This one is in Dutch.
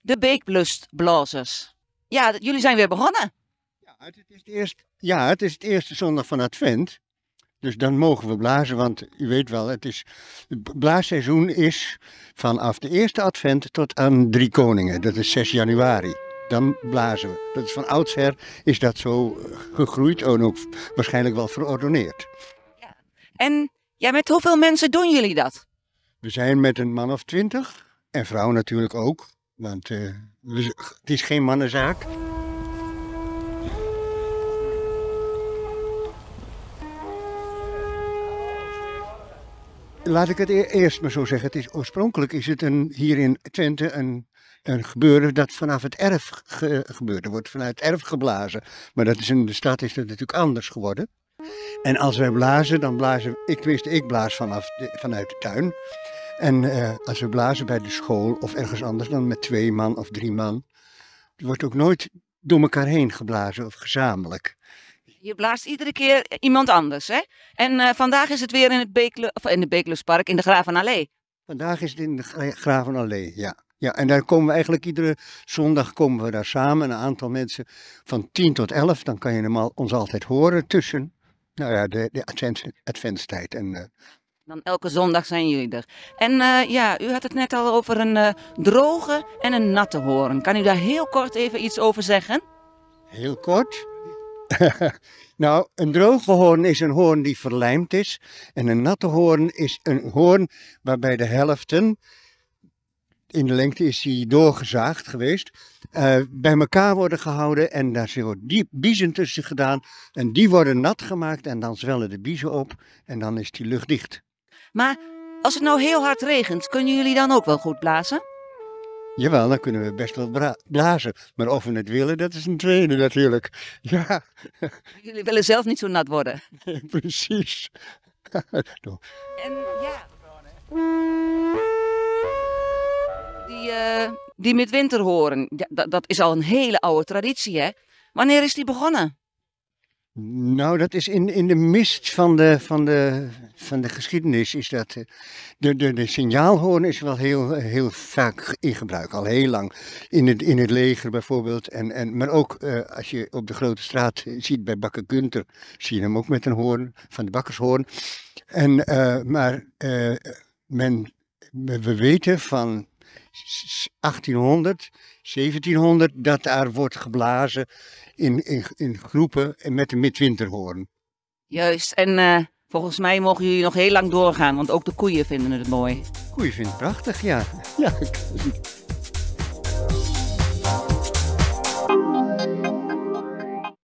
De Beekblustblazers. Ja, jullie zijn weer begonnen. Ja, het is, het eerste, ja, het is het eerste zondag van Advent. Dus dan mogen we blazen, want u weet wel, het, is, het blaasseizoen is vanaf de eerste advent tot aan drie koningen. Dat is 6 januari. Dan blazen we. Dat is van oudsher is dat zo eh, gegroeid en ook waarschijnlijk wel verordoneerd. Ja. En ja, met hoeveel mensen doen jullie dat? We zijn met een man of twintig. En vrouw natuurlijk ook. Want eh, het is geen mannenzaak. Laat ik het e- eerst maar zo zeggen. Het is, oorspronkelijk is het een, hier in Twente een, gebeuren dat vanaf het erf gebeurt. gebeurde. Er wordt vanuit het erf geblazen. Maar dat is in de stad is dat natuurlijk anders geworden. En als wij blazen, dan blazen. Ik wist, ik blaas vanaf vanuit de tuin. En eh, als we blazen bij de school of ergens anders dan met twee man of drie man. Er wordt ook nooit door elkaar heen geblazen of gezamenlijk. Je blaast iedere keer iemand anders, hè? En eh, vandaag is het weer in het Beekle, of in de Beekluspark, in de Gravenallee. Vandaag is het in de Gravenallee, ja. Ja, en daar komen we eigenlijk iedere zondag komen we daar samen, een aantal mensen van 10 tot 11. Dan kan je hem al, ons altijd horen tussen nou ja, de, de adventstijd. En, eh, Dan elke zondag zijn jullie er. En eh, ja, u had het net al over een eh, droge en een natte hoorn. Kan u daar heel kort even iets over zeggen? Heel kort? nou, een droge hoorn is een hoorn die verlijmd is. En een natte hoorn is een hoorn waarbij de helften in de lengte is hij doorgezaagd geweest, eh, bij elkaar worden gehouden en daar zijn die biezen tussen gedaan. En die worden nat gemaakt en dan zwellen de biezen op en dan is die lucht dicht. Maar als het nou heel hard regent, kunnen jullie dan ook wel goed blazen? Jawel, dan kunnen we best wel blazen. Maar of we het willen, dat is een tweede natuurlijk. Ja. Jullie willen zelf niet zo nat worden. precies. en ja. Die midwinterhoorn, dat, dat is al een hele oude traditie, hè? Wanneer is die begonnen? Nou, dat is in, in de mist van de, van, de, van de geschiedenis. Is dat, eh, de, de, de signaalhoorn is wel heel, heel vaak in gebruik, al heel lang. In het, in het leger bijvoorbeeld. En, en, maar ook eh, als je op de grote straat eh, ziet bij Bakker Gunter, zie je hem ook met een hoorn, van de bakkershoorn. En, maar men, we weten van 1800, 1700, dat daar wordt geblazen in, in, groepen en met de midwinterhoorn. Juist, en eh, volgens mij mogen jullie nog heel lang doorgaan, want ook de koeien vinden het mooi. Koeien vinden het prachtig, ja. ja.